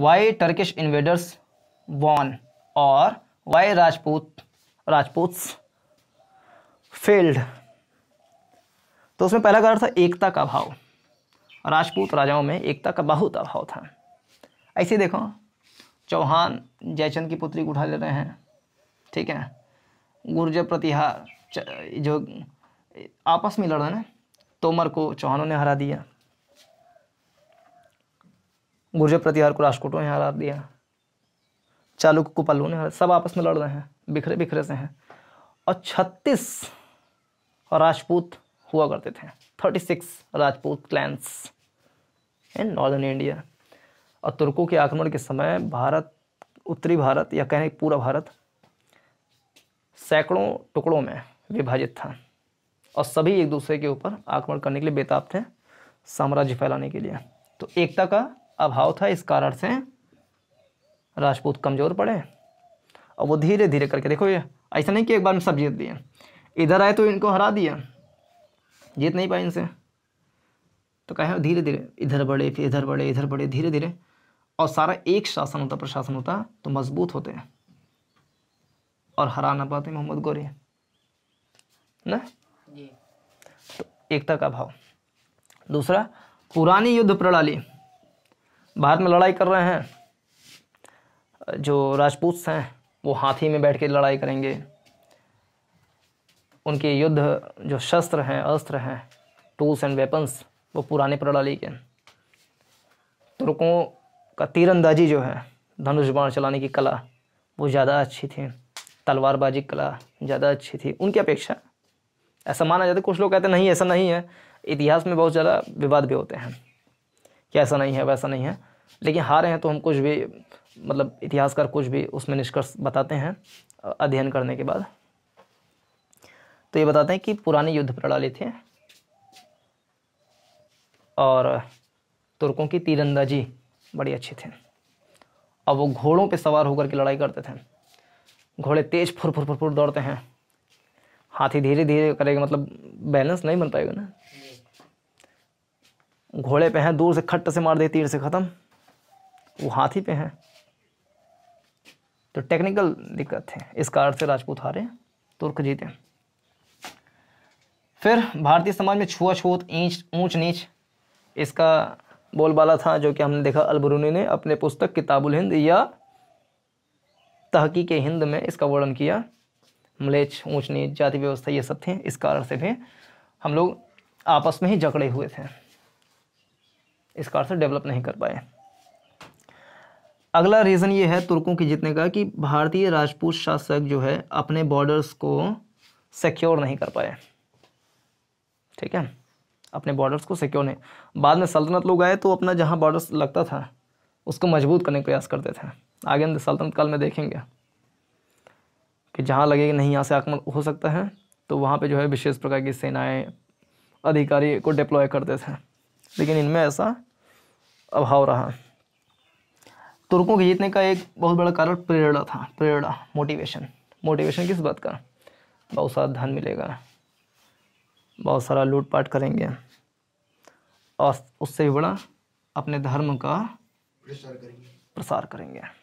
Y Turkish invaders won और Y Rajput Rajput field तो उसमें पहला कारण था एकता का भाव राजपूत राजाओं में एकता का बहुत अभाव था ऐसे देखो चौहान जयचंद की पुत्री को उठा ले रहे हैं ठीक है गुर्जर प्रतिहार जो आपस में लड़ रहे हैं तोमर को चौहानों ने हरा दिया गुर्जर प्रतिहार को राजकोटों ने हरा दिया चालुक को पल्लू ने हरा सब आपस में लड़ रहे हैं बिखरे बिखरे से हैं और छत्तीस राजपूत हुआ करते थे thirty six Rajput clans in northern India और तुर्कों के आक्रमण के समय भारत उत्तरी भारत या कहें पूरा भारत सैकड़ों टुकड़ों में विभाजित था और सभी एक दूसरे के ऊपर आक्रमण करने के लिए बेताब थे साम्राज्य फैलाने के लिए तो एकता का अभाव था इस कारण से राजपूत कमज़ोर पड़े और वो धीरे धीरे करके देखो ये ऐसा नहीं कि एक बार में सब जीत दिए इधर आए तो इनको हरा दिया जीत नहीं पाए इनसे तो कहे धीरे धीरे इधर बढ़े फिर इधर बढ़े इधर बढ़े धीरे धीरे और सारा एक शासन होता प्रशासन होता तो मजबूत होते हैं और हरा ना पाते मोहम्मद गौरी न तो एकता का भाव दूसरा पुरानी युद्ध प्रणाली भारत में लड़ाई कर रहे हैं जो राजपूत हैं वो हाथी में बैठ के लड़ाई करेंगे उनके युद्ध जो शस्त्र हैं अस्त्र हैं टूल्स एंड वेपन्स वो पुराने प्रणाली के तुर्कों तो का तीरंदाजी जो है धनुष बाण चलाने की कला वो ज़्यादा अच्छी थी तलवारबाजी कला ज़्यादा अच्छी थी उनकी अपेक्षा ऐसा माना जाता है कुछ लोग कहते नहीं ऐसा नहीं है इतिहास में बहुत ज़्यादा विवाद भी होते हैं कि ऐसा नहीं है वैसा नहीं है लेकिन हारे हैं तो हम कुछ भी मतलब इतिहासकार कुछ भी उसमें निष्कर्ष बताते हैं अध्ययन करने के बाद तो ये बताते हैं कि पुरानी युद्ध प्रणाली थी और तुर्कों की तीरंदाजी बड़ी अच्छी थी और वो घोड़ों पे सवार होकर के लड़ाई करते थे घोड़े तेज फुर फुर फुर फुर दौड़ते हैं हाथी धीरे धीरे करेगा मतलब बैलेंस नहीं बन पाएगा ना घोड़े पे हैं दूर से खट्ट से मार दे तीर से ख़त्म वो हाथी पे हैं तो टेक्निकल दिक्कत है इस कारण से राजपूत हारे तुर्क जीते फिर भारतीय समाज में छुआछूत ईंच ऊंच नीच इसका बोलबाला था जो कि हमने देखा अलबरूनी ने अपने पुस्तक किताबुल हिंद या तहकीक हिंद में इसका वर्णन किया मलेच ऊंच नीच जाति व्यवस्था ये सब थे इस कारण से भी हम लोग आपस में ही जकड़े हुए थे इस कार से डेवलप नहीं कर पाए अगला रीज़न ये है तुर्कों की जीतने का कि भारतीय राजपूत शासक जो है अपने बॉर्डर्स को सिक्योर नहीं कर पाए ठीक है अपने बॉर्डर्स को सिक्योर नहीं बाद में सल्तनत लोग आए तो अपना जहाँ बॉर्डर्स लगता था उसको मजबूत करने का प्रयास करते थे आगे हम सल्तनत काल में देखेंगे कि जहाँ लगे कि नहीं यहाँ से आक्रमण हो सकता है तो वहाँ पे जो है विशेष प्रकार की सेनाएं अधिकारी को डिप्लॉय करते थे लेकिन इनमें ऐसा अभाव रहा तुर्कों के जीतने का एक बहुत बड़ा कारण प्रेरणा था प्रेरणा मोटिवेशन मोटिवेशन किस बात का बहुत सारा धन मिलेगा बहुत सारा लूटपाट करेंगे और उससे भी बड़ा अपने धर्म का प्रसार करेंगे प्रसार करेंगे